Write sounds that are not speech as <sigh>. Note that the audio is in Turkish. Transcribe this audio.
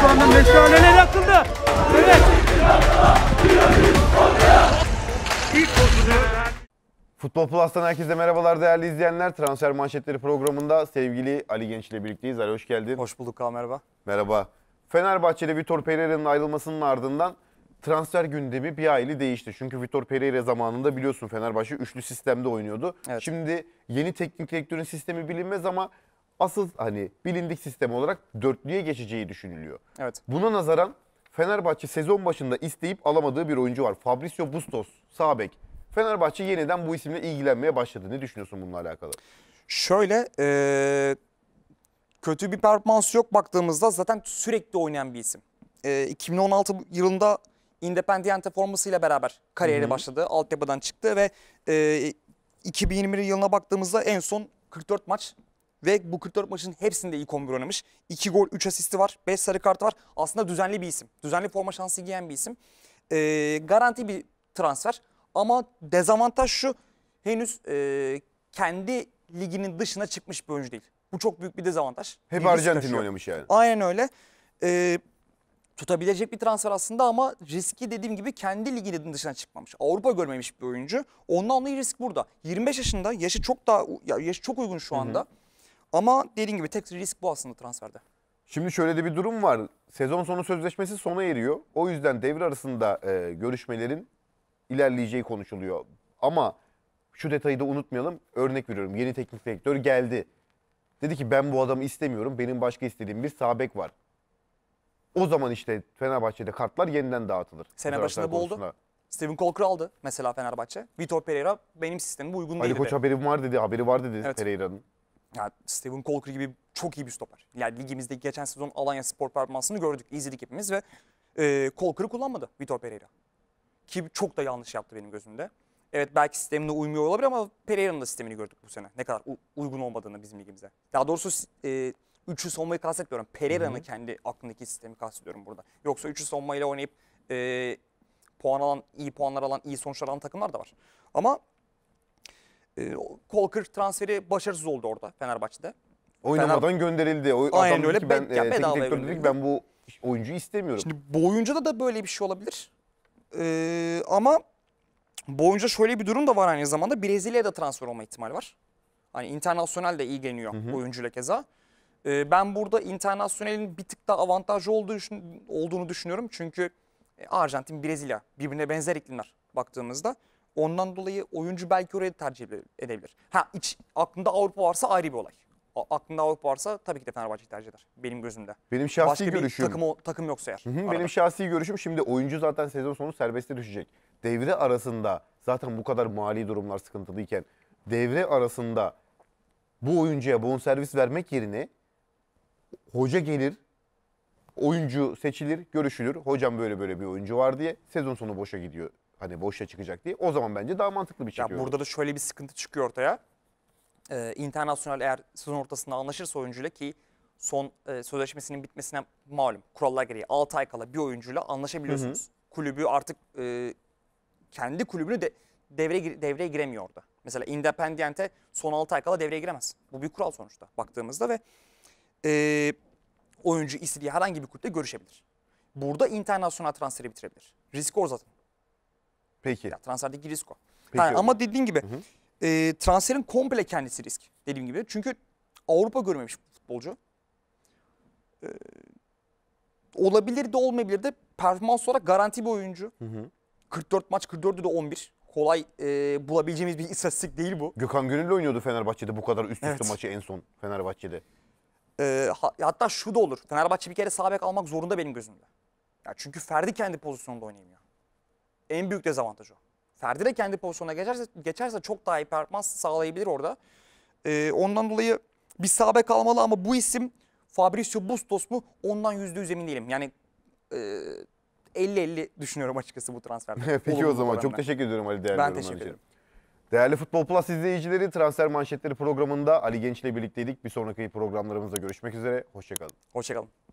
Şu anda meşaleler yakıldı. Evet. Futbol Plus'tan herkese merhabalar değerli izleyenler. Transfer manşetleri programında sevgili Ali Genç ile birlikteyiz. Ali hoş geldin. Hoş bulduk Kaan merhaba. Merhaba. Fenerbahçe'de Vitor Pereira'nın ayrılmasının ardından transfer gündemi bir aile değişti. Çünkü Vitor Pereira zamanında biliyorsun Fenerbahçe üçlü sistemde oynuyordu. Evet. Şimdi yeni teknik direktörün sistemi bilinmez ama asıl hani bilindik sistem olarak dörtlüye geçeceği düşünülüyor. Evet. Buna nazaran Fenerbahçe sezon başında isteyip alamadığı bir oyuncu var. Fabrizio Bustos, sağ Fenerbahçe yeniden bu isimle ilgilenmeye başladı. Ne düşünüyorsun bununla alakalı? Şöyle, ee, kötü bir performans yok baktığımızda zaten sürekli oynayan bir isim. E, 2016 yılında Independiente formasıyla beraber kariyeri Hı -hı. başladı. Altyapıdan çıktı ve e, 2021 yılına baktığımızda en son 44 maç ve bu 44 maçın hepsinde ilk 11 oynamış. 2 gol, 3 asisti var, 5 sarı kart var. Aslında düzenli bir isim. Düzenli forma şansı giyen bir isim. E, garanti bir transfer. Ama dezavantaj şu. Henüz e, kendi liginin dışına çıkmış bir oyuncu değil. Bu çok büyük bir dezavantaj. Hep Ligisi Arjantin oynamış yani. Aynen öyle. E, tutabilecek bir transfer aslında ama riski dediğim gibi kendi liginin dışına çıkmamış. Avrupa görmemiş bir oyuncu. Ondan dolayı risk burada. 25 yaşında yaşı çok daha yaşı çok uygun şu anda. Hı hı. Ama dediğim gibi tek risk bu aslında transferde. Şimdi şöyle de bir durum var. Sezon sonu sözleşmesi sona eriyor. O yüzden devre arasında e, görüşmelerin ilerleyeceği konuşuluyor. Ama şu detayı da unutmayalım. Örnek veriyorum. Yeni teknik direktör geldi. Dedi ki ben bu adamı istemiyorum. Benim başka istediğim bir sabek var. O zaman işte Fenerbahçe'de kartlar yeniden dağıtılır. Sene başında bu oldu. Steven Colker aldı mesela Fenerbahçe. Vitor Pereira benim sistemime uygun değil dedi. Ali Koç haberi var dedi. Haberi var dedi evet. Pereira'nın yani Steven Colker gibi çok iyi bir stoper. Yani ligimizdeki geçen sezon Alanya spor performansını gördük, izledik hepimiz ve e, Colker'ı kullanmadı Vitor Pereira. Ki çok da yanlış yaptı benim gözümde. Evet belki sistemine uymuyor olabilir ama Pereira'nın da sistemini gördük bu sene. Ne kadar uygun olmadığını bizim ligimize. Daha doğrusu e, üçlü savunmayı kastetmiyorum. Pereira'nın kendi aklındaki sistemi kastediyorum burada. Yoksa üçlü savunmayla oynayıp e, puan alan, iyi puanlar alan, iyi sonuçlar alan takımlar da var. Ama e, ee, Colker transferi başarısız oldu orada Fenerbahçe'de. Oynamadan Fener... gönderildi. O Aynen öyle. Ki ben, ben, e, teknik dedi ki ben bu oyuncuyu istemiyorum. Şimdi bu oyuncuda da böyle bir şey olabilir. Ee, ama bu oyuncuda şöyle bir durum da var aynı zamanda. Brezilya'da transfer olma ihtimali var. Hani internasyonel de ilgileniyor hı hı. oyuncuyla keza. Ee, ben burada internasyonelin bir tık daha avantajlı olduğu düşün, olduğunu düşünüyorum. Çünkü e, Arjantin, Brezilya birbirine benzer iklimler baktığımızda. Ondan dolayı oyuncu belki orayı tercih edebilir. Ha iç, aklında Avrupa varsa ayrı bir olay. A, aklında Avrupa varsa tabii ki de Fenerbahçe tercih eder. Benim gözümde. Benim şahsi Başka görüşüm. Başka bir takım, takım yoksa eğer. Hı hı, benim şahsi görüşüm şimdi oyuncu zaten sezon sonu serbeste düşecek. Devre arasında zaten bu kadar mali durumlar sıkıntılıyken devre arasında bu oyuncuya bonservis vermek yerine hoca gelir, oyuncu seçilir, görüşülür. Hocam böyle böyle bir oyuncu var diye sezon sonu boşa gidiyor Hani boşa çıkacak diye. O zaman bence daha mantıklı bir şey. Ya burada da şöyle bir sıkıntı çıkıyor ortaya. Ee, internasyonel eğer sezon ortasında anlaşırsa oyuncuyla ki son e, sözleşmesinin bitmesine malum kurallar gereği 6 ay kala bir oyuncuyla anlaşabiliyorsunuz. Hı hı. Kulübü artık e, kendi kulübünü de devreye, devreye giremiyor orada. Mesela Independiente son 6 ay kala devreye giremez. Bu bir kural sonuçta baktığımızda ve e, oyuncu istediği herhangi bir kulüple görüşebilir. Burada internasyonel transferi bitirebilir. Risk o zaten. Peki. Ya, transferdeki risk o. Peki yani, ama dediğin gibi hı hı. E, transferin komple kendisi risk dediğim gibi. Çünkü Avrupa görmemiş futbolcu. E, olabilir de olmayabilir de performans olarak garanti bir oyuncu. Hı hı. 44 maç 44'ü de 11 kolay e, bulabileceğimiz bir istatistik değil bu. Gökhan Gönül oynuyordu Fenerbahçe'de bu kadar üst üste evet. maçı en son Fenerbahçe'de. E, ha, hatta şu da olur. Fenerbahçe bir kere sağ bek almak zorunda benim gözümde. Ya çünkü Ferdi kendi pozisyonunda oynayamıyor. En büyük dezavantaj o. Ferdi de kendi pozisyonuna geçerse, geçerse çok daha iyi performans sağlayabilir orada. Ee, ondan dolayı bir sağ kalmalı ama bu isim Fabrizio Bustos mu ondan yüzde yüz emin değilim. Yani e, 50-50 düşünüyorum açıkçası bu transferde. <laughs> Peki Olumlu o zaman çok teşekkür ediyorum Ali değerli Ben teşekkür ederim. Değerli Futbol Plus izleyicileri Transfer Manşetleri programında Ali Genç ile birlikteydik. Bir sonraki programlarımızda görüşmek üzere. Hoşçakalın. Hoşçakalın.